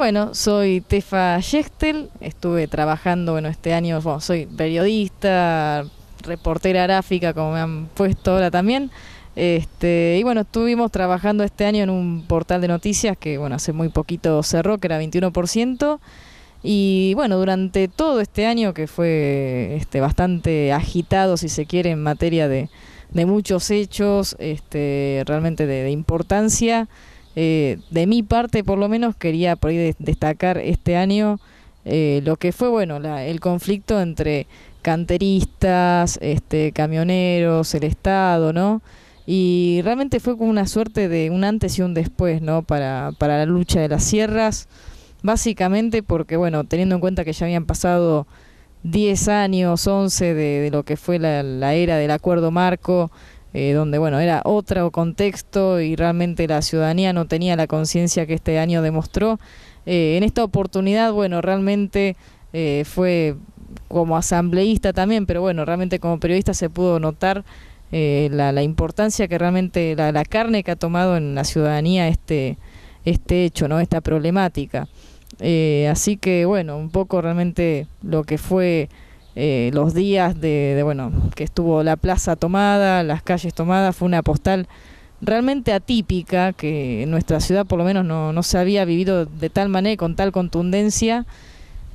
Bueno, soy Tefa Yechtel, estuve trabajando, bueno, este año, soy periodista, reportera gráfica, como me han puesto ahora también. Este, y bueno, estuvimos trabajando este año en un portal de noticias que, bueno, hace muy poquito cerró, que era 21%. Y bueno, durante todo este año, que fue este, bastante agitado, si se quiere, en materia de, muchos hechos, este, realmente de importancia, eh, de mi parte, por lo menos, quería por destacar este año eh, lo que fue, bueno, el conflicto entre canteristas, este, camioneros, el Estado, ¿no? Y realmente fue como una suerte de un antes y un después, ¿no? Para, para la lucha de las sierras, básicamente porque, bueno, teniendo en cuenta que ya habían pasado 10 años, 11 de, lo que fue la era del acuerdo marco, eh, donde bueno era otro contexto y realmente la ciudadanía no tenía la conciencia que este año demostró. Eh, en esta oportunidad, bueno, realmente eh, fue como asambleísta también, pero bueno, realmente como periodista se pudo notar la, importancia que realmente la, la, carne que ha tomado en la ciudadanía este, este hecho, no, esta problemática. así que bueno, un poco realmente lo que fue eh, los días de, bueno, que estuvo la plaza tomada, las calles tomadas, fue una postal realmente atípica que en nuestra ciudad por lo menos no, se había vivido de tal manera con tal contundencia.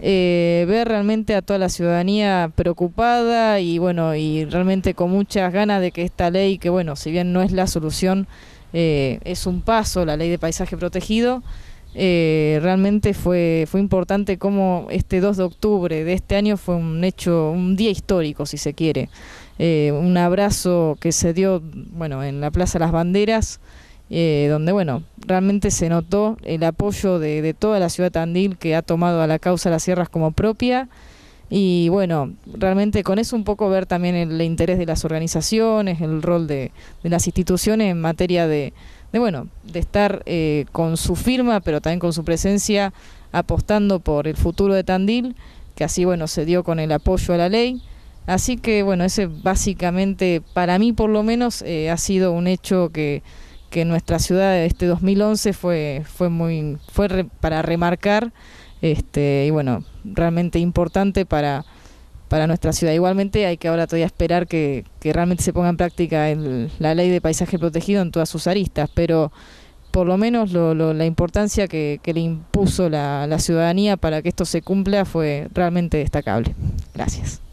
Eh, ver realmente a toda la ciudadanía preocupada y bueno y realmente con muchas ganas de que esta ley que bueno si bien no es la solución eh, es un paso la ley de paisaje protegido eh, realmente fue, fue importante cómo este 2 de octubre de este año fue un hecho, un día histórico, si se quiere. Eh, un abrazo que se dio bueno, en la Plaza Las Banderas, eh, donde bueno, realmente se notó el apoyo de, toda la ciudad andil que ha tomado a la causa las sierras como propia. Y bueno, realmente con eso un poco ver también el, interés de las organizaciones, el rol de las instituciones en materia de, de bueno, de estar eh, con su firma, pero también con su presencia apostando por el futuro de Tandil, que así bueno se dio con el apoyo a la ley. Así que bueno, ese básicamente, para mí por lo menos, eh, ha sido un hecho que, nuestra ciudad este 2011 fue, fue muy, fue para remarcar, este, y bueno, realmente importante para para nuestra ciudad. Igualmente hay que ahora todavía esperar que, realmente se ponga en práctica la ley de paisaje protegido en todas sus aristas, pero por lo menos la importancia que, le impuso la ciudadanía para que esto se cumpla fue realmente destacable. Gracias.